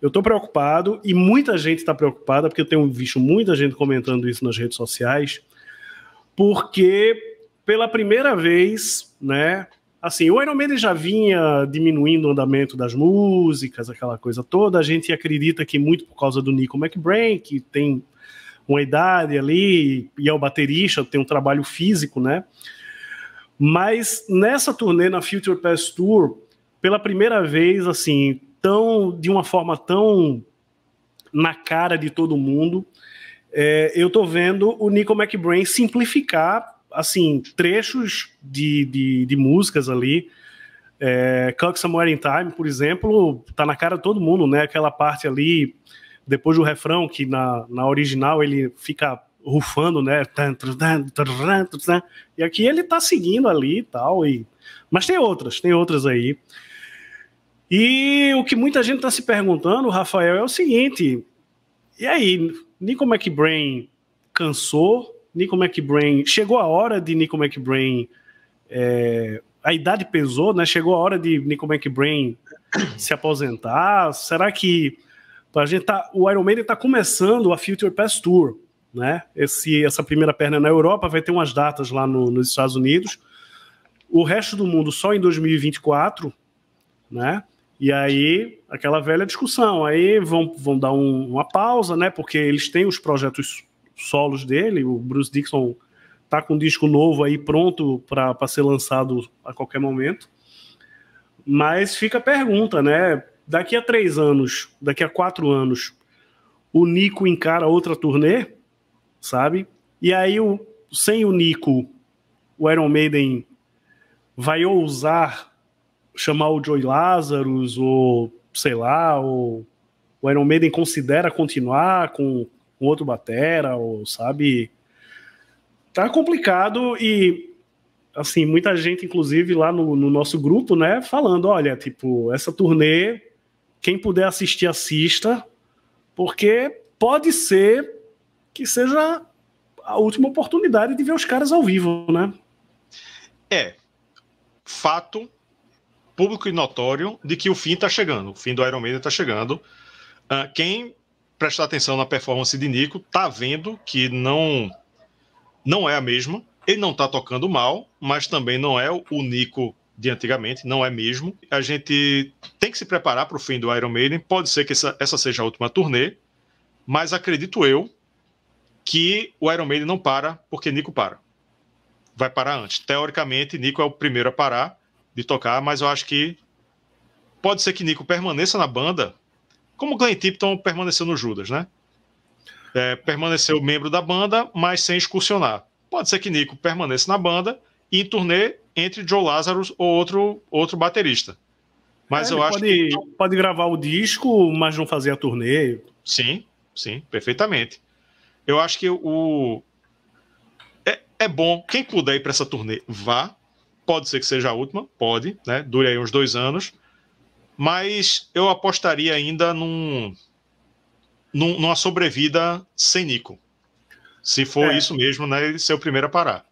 Eu estou preocupado e muita gente está preocupada, porque eu tenho visto muita gente comentando isso nas redes sociais, porque pela primeira vez, né? Assim, o Iron Maiden já vinha diminuindo o andamento das músicas, aquela coisa toda. A gente acredita que muito por causa do Nico McBrain, que tem uma idade ali e é o baterista, tem um trabalho físico, né? Mas nessa turnê, na Future Past Tour, pela primeira vez, assim, tão de uma forma tão na cara de todo mundo. É, eu tô vendo o Nico McBrain simplificar assim trechos de, de, de músicas ali. É, Cook Somewhere in Time, por exemplo, tá na cara de todo mundo, né? Aquela parte ali, depois do refrão, que na, na original ele fica rufando, né? E aqui ele tá seguindo ali e tal. E... Mas tem outras, tem outras aí. E o que muita gente está se perguntando, Rafael, é o seguinte: e aí, Nico McBrain cansou? Nico McBrain chegou a hora de Nico McBrain. É, a idade pesou, né? Chegou a hora de Nico McBrain se aposentar. Será que a gente tá, o Iron Maiden está começando a Future Pass Tour, né? Esse, essa primeira perna na Europa vai ter umas datas lá no, nos Estados Unidos. O resto do mundo só em 2024, né? E aí, aquela velha discussão. Aí vão, vão dar um, uma pausa, né? Porque eles têm os projetos solos dele. O Bruce Dixon tá com um disco novo aí pronto para ser lançado a qualquer momento. Mas fica a pergunta, né? Daqui a três anos, daqui a quatro anos, o Nico encara outra turnê, sabe? E aí, o, sem o Nico, o Iron Maiden vai ousar chamar o Joey Lazarus, ou sei lá, ou o Iron Maiden considera continuar com, um outro batera, ou sabe? Tá complicado e assim, muita gente, inclusive, lá no, no nosso grupo, né, falando, olha, tipo, essa turnê, quem puder assistir, assista, porque pode ser que seja a última oportunidade de ver os caras ao vivo, né? É, fato, público e notório de que o fim está chegando, o fim do Iron Maiden está chegando. Uh, quem prestar atenção na performance de Nico tá vendo que não não é a mesma. Ele não tá tocando mal, mas também não é o Nico de antigamente, não é mesmo. A gente tem que se preparar para o fim do Iron Maiden. Pode ser que essa, essa seja a última turnê, mas acredito eu que o Iron Maiden não para porque Nico para. Vai parar antes. Teoricamente, Nico é o primeiro a parar de tocar, mas eu acho que pode ser que Nico permaneça na banda, como Glenn Tipton permaneceu no Judas, né? É, permaneceu membro da banda, mas sem excursionar. Pode ser que Nico permaneça na banda e em turnê entre Joe Lazarus ou outro, outro baterista. Mas é, eu acho pode, que. Pode gravar o disco, mas não fazer a turnê. Sim, sim, perfeitamente. Eu acho que o. É, é bom. Quem puder ir para essa turnê, vá. Pode ser que seja a última, pode, né? Dure aí uns dois anos. Mas eu apostaria ainda num, num numa sobrevida sem Nico. Se for é. isso mesmo, né? Ele ser o primeiro a parar.